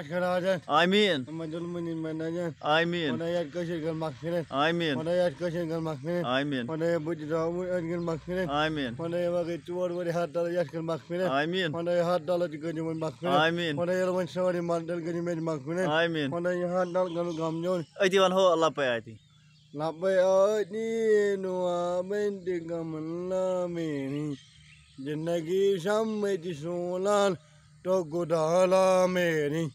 Aşkın Amin. Mazlumun benden. Amin. Ona yer kaşır gel mahfiret. Amin. Ona yer kaşır gel mahfiret. Amin. Ona yer bu cidavumun öngün mahfiret. Amin. Ona yer vakit çuvar veri hat dalı yer gel mahfiret. Amin. Ona yer hat dalı tükacımın mahfiret. Amin. Ona yer van savari mandal gönümün mahfiret. Amin. Ona yer hat dalı gönü gamyon. Ayti van ho Allah pay ayti. Labai ayti nuwa benti gamanla meni. जिंदगी शाम में सोलान तो गुदाला मेरी